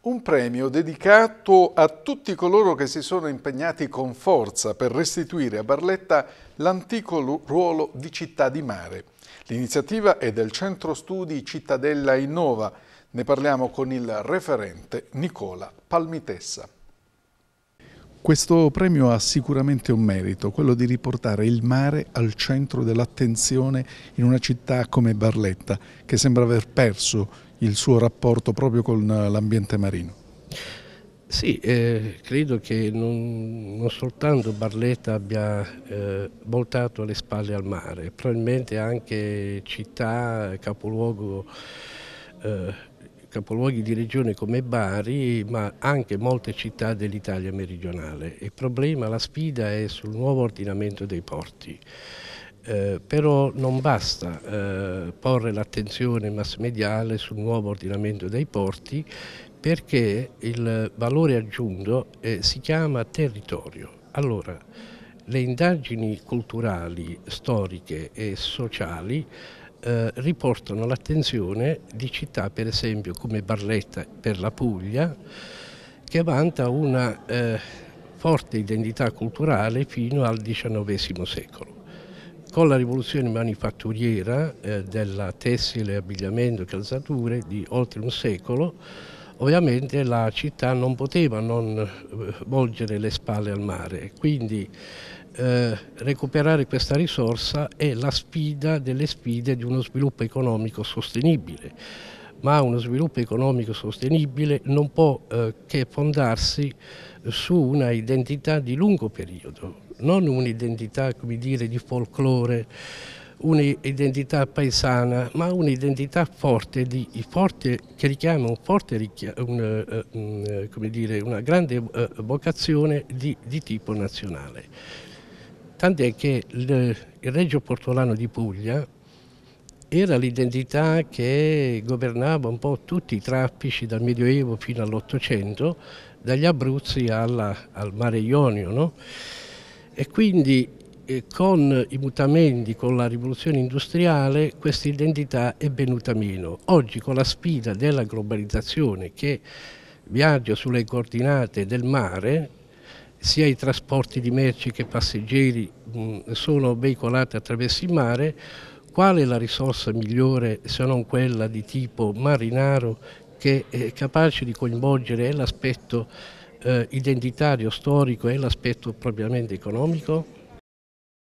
un premio dedicato a tutti coloro che si sono impegnati con forza per restituire a Barletta l'antico ruolo di città di mare. L'iniziativa è del Centro Studi Cittadella Innova. Ne parliamo con il referente Nicola Palmitessa. Questo premio ha sicuramente un merito, quello di riportare il mare al centro dell'attenzione in una città come Barletta, che sembra aver perso il suo rapporto proprio con eh, l'ambiente marino. Sì, eh, credo che non, non, soltanto Barletta abbia eh, voltato le spalle al mare, probabilmente anche città, capoluogo eh, capoluoghi di regione come Bari, ma anche molte città dell'Italia meridionale. Il problema, la sfida è sul nuovo ordinamento dei porti. Eh, però non basta eh, porre l'attenzione massmediale sul nuovo ordinamento dei porti perché il valore aggiunto eh, si chiama territorio. Allora, le indagini culturali, storiche e sociali eh, riportano l'attenzione di città per esempio come Barletta per la Puglia che vanta una eh, forte identità culturale fino al XIX secolo. Con la rivoluzione manifatturiera eh, della tessile, abbigliamento e calzature di oltre un secolo ovviamente la città non poteva non eh, volgere le spalle al mare, quindi eh, recuperare questa risorsa è la sfida delle sfide di uno sviluppo economico sostenibile, ma uno sviluppo economico sostenibile non può eh, che fondarsi su una identità di lungo periodo, non un'identità di folklore, un'identità paesana, ma un'identità forte, forte, che richiama un forte, un, un, eh, mm, eh, dire, una grande eh, vocazione di, di tipo nazionale. Tant'è che il, il Reggio Portolano di Puglia era l'identità che governava un po' tutti i traffici dal Medioevo fino all'Ottocento, dagli Abruzzi alla, al mare Ionio. No? E quindi eh, con i mutamenti, con la rivoluzione industriale, questa identità è venuta meno. Oggi con la sfida della globalizzazione che viaggia sulle coordinate del mare, sia i trasporti di merci che passeggeri mh, mm, sono veicolati attraverso il mare, qual è la risorsa migliore se non quella di tipo marinaro che è capace di coinvolgere l'aspetto eh, identitario, storico e l'aspetto propriamente economico?